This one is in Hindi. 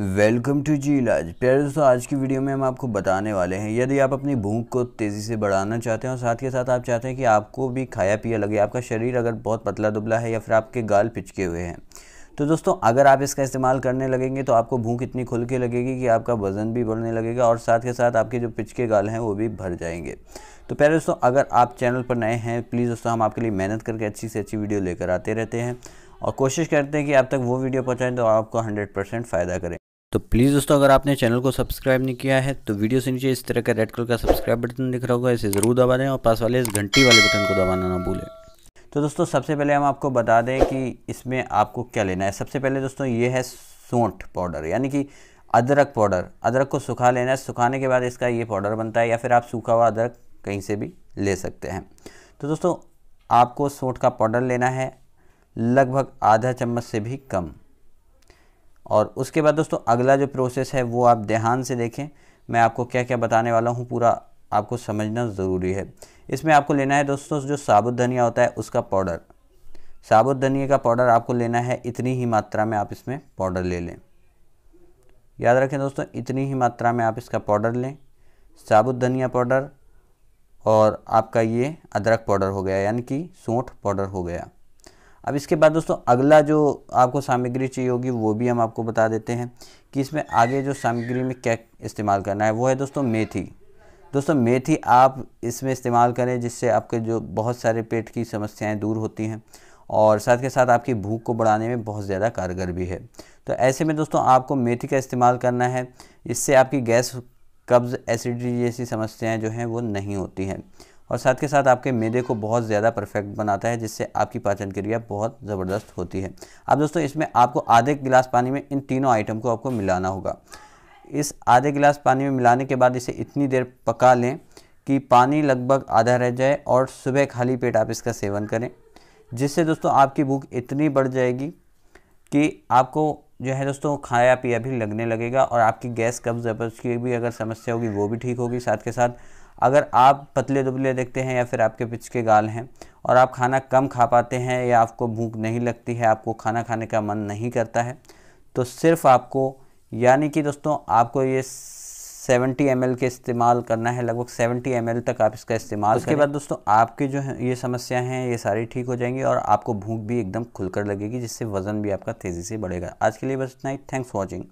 वेलकम टू जी इलाज प्यारे दोस्तों आज की वीडियो में हम आपको बताने वाले हैं यदि आप अपनी भूख को तेज़ी से बढ़ाना चाहते हैं और साथ के साथ आप चाहते हैं कि आपको भी खाया पिया लगे आपका शरीर अगर बहुत पतला दुबला है या फिर आपके गाल पिचके हुए हैं तो दोस्तों अगर आप इसका इस्तेमाल करने लगेंगे तो आपको भूख इतनी खुल के लगेगी कि आपका वज़न भी बढ़ने लगेगा और साथ के साथ आपके जो पिचके गाल हैं वो भी भर जाएंगे तो प्यारे दोस्तों अगर आप चैनल पर नए हैं प्लीज़ दोस्तों हम आपके लिए मेहनत करके अच्छी से अच्छी वीडियो लेकर आते रहते हैं और कोशिश करते हैं कि आप तक वो वीडियो पहुँचाएँ तो आपको हंड्रेड परसेंट फ़ायदा करें तो प्लीज़ दोस्तों अगर आपने चैनल को सब्सक्राइब नहीं किया है तो वीडियो से नीचे इस तरह का रेड कलर का सब्सक्राइब बटन दिख रहा होगा इसे ज़रूर दबा दें और पास वाले इस घंटी वाले बटन को दबाना ना भूलें तो दोस्तों सबसे पहले हम आपको बता दें कि इसमें आपको क्या लेना है सबसे पहले दोस्तों ये है सोंठ पाउडर यानी कि अदरक पाउडर अदरक को सुखा लेना है सुखाने के बाद इसका ये पाउडर बनता है या फिर आप सूखा हुआ अदरक कहीं से भी ले सकते हैं तो दोस्तों आपको सोंठ का पाउडर लेना है लगभग आधा चम्मच से भी कम और उसके बाद दोस्तों अगला जो प्रोसेस है वो आप ध्यान से देखें मैं आपको क्या क्या बताने वाला हूँ पूरा आपको समझना ज़रूरी है इसमें आपको लेना है दोस्तों जो साबुत धनिया होता है उसका पाउडर साबुत धनिया का पाउडर आपको लेना है इतनी ही मात्रा में आप इसमें पाउडर ले लें याद रखें दोस्तों इतनी ही मात्रा में आप इसका पाउडर लें साबुत धनिया पाउडर और आपका ये अदरक पाउडर हो गया यानी कि सौंठ पाउडर हो गया अब इसके बाद दोस्तों अगला जो आपको सामग्री चाहिए होगी वो भी हम आपको बता देते हैं कि इसमें आगे जो सामग्री में क्या इस्तेमाल करना है वो है दोस्तों मेथी दोस्तों मेथी आप इसमें इस्तेमाल करें जिससे आपके जो बहुत सारे पेट की समस्याएं दूर होती हैं और साथ के साथ आपकी भूख को बढ़ाने में बहुत ज़्यादा कारगर भी है तो ऐसे में दोस्तों आपको मेथी का इस्तेमाल करना है इससे आपकी गैस कब्ज़ एसिडिटी जैसी समस्याएं जो हैं वो नहीं होती हैं और साथ के साथ आपके मैदे को बहुत ज़्यादा परफेक्ट बनाता है जिससे आपकी पाचन क्रिया बहुत ज़बरदस्त होती है अब दोस्तों इसमें आपको आधे गिलास पानी में इन तीनों आइटम को आपको मिलाना होगा इस आधे गिलास पानी में मिलाने के बाद इसे इतनी देर पका लें कि पानी लगभग आधा रह जाए और सुबह खाली पेट आप इसका सेवन करें जिससे दोस्तों आपकी भूख इतनी बढ़ जाएगी कि आपको जो है दोस्तों खाया पिया भी लगने लगेगा और आपकी गैस कब्ज की भी अगर समस्या होगी वो भी ठीक होगी साथ के साथ अगर आप पतले दुबले देखते हैं या फिर आपके पिचके गाल हैं और आप खाना कम खा पाते हैं या आपको भूख नहीं लगती है आपको खाना खाने का मन नहीं करता है तो सिर्फ आपको यानी कि दोस्तों आपको ये 70 एम के इस्तेमाल करना है लगभग 70 एम तक आप इसका इस्तेमाल उसके बाद दोस्तों आपकी जो है ये समस्या हैं ये सारी ठीक हो जाएंगी और आपको भूख भी एकदम खुलकर लगेगी जिससे वज़न भी आपका तेज़ी से बढ़ेगा आज के लिए बस इतना ही थैंक्स वॉचिंग